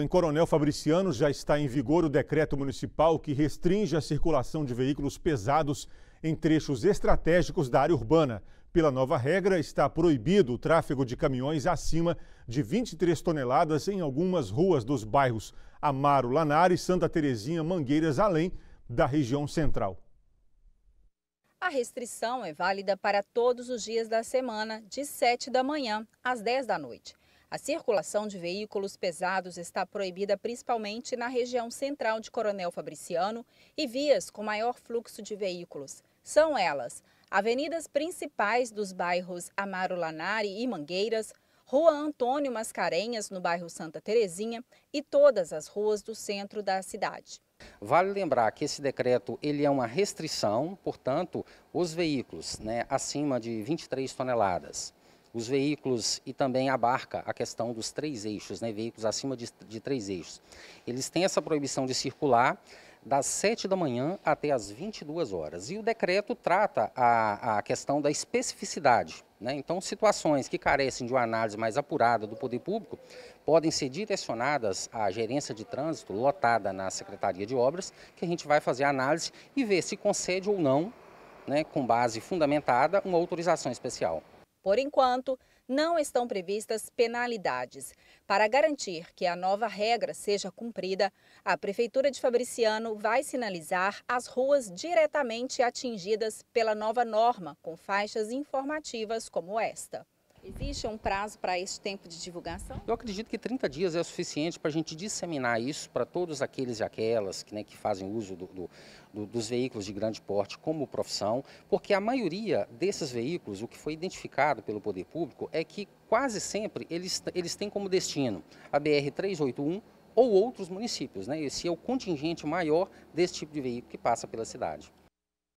Em Coronel Fabriciano já está em vigor o decreto municipal que restringe a circulação de veículos pesados em trechos estratégicos da área urbana. Pela nova regra, está proibido o tráfego de caminhões acima de 23 toneladas em algumas ruas dos bairros Amaro, Lanares, Santa Terezinha, Mangueiras, além da região central. A restrição é válida para todos os dias da semana, de 7 da manhã às 10 da noite. A circulação de veículos pesados está proibida principalmente na região central de Coronel Fabriciano e vias com maior fluxo de veículos. São elas avenidas principais dos bairros Amaro Lanari e Mangueiras, Rua Antônio Mascarenhas, no bairro Santa Terezinha, e todas as ruas do centro da cidade. Vale lembrar que esse decreto ele é uma restrição, portanto, os veículos né, acima de 23 toneladas os veículos e também abarca a questão dos três eixos, né, veículos acima de, de três eixos. Eles têm essa proibição de circular das 7 da manhã até as 22 horas. E o decreto trata a, a questão da especificidade. Né? Então, situações que carecem de uma análise mais apurada do poder público podem ser direcionadas à gerência de trânsito lotada na Secretaria de Obras, que a gente vai fazer a análise e ver se concede ou não, né, com base fundamentada, uma autorização especial. Por enquanto, não estão previstas penalidades. Para garantir que a nova regra seja cumprida, a Prefeitura de Fabriciano vai sinalizar as ruas diretamente atingidas pela nova norma, com faixas informativas como esta. Existe um prazo para esse tempo de divulgação? Eu acredito que 30 dias é o suficiente para a gente disseminar isso para todos aqueles e aquelas que, né, que fazem uso do, do, do, dos veículos de grande porte como profissão, porque a maioria desses veículos, o que foi identificado pelo poder público, é que quase sempre eles, eles têm como destino a BR-381 ou outros municípios. Né? Esse é o contingente maior desse tipo de veículo que passa pela cidade.